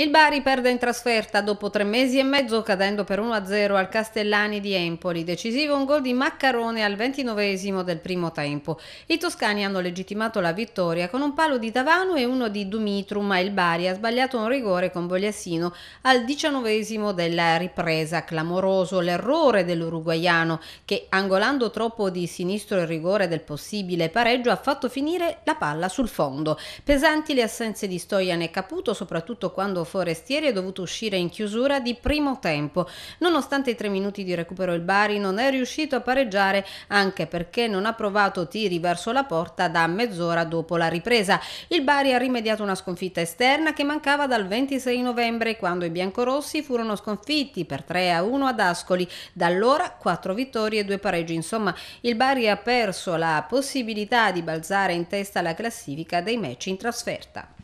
Il Bari perde in trasferta dopo tre mesi e mezzo cadendo per 1-0 al Castellani di Empoli, decisivo un gol di Maccarone al 29 del primo tempo. I toscani hanno legittimato la vittoria con un palo di Tavano e uno di Dumitru, ma il Bari ha sbagliato un rigore con Bogliassino al 19 della ripresa, clamoroso l'errore dell'uruguaiano che angolando troppo di sinistro il rigore del possibile pareggio ha fatto finire la palla sul fondo. Pesanti le assenze di Stoian e Caputo, soprattutto quando Forestieri è dovuto uscire in chiusura di primo tempo. Nonostante i tre minuti di recupero il Bari non è riuscito a pareggiare anche perché non ha provato tiri verso la porta da mezz'ora dopo la ripresa. Il Bari ha rimediato una sconfitta esterna che mancava dal 26 novembre quando i biancorossi furono sconfitti per 3 a 1 ad Ascoli. Da allora 4 vittorie e 2 pareggi. Insomma, il Bari ha perso la possibilità di balzare in testa alla classifica dei match in trasferta.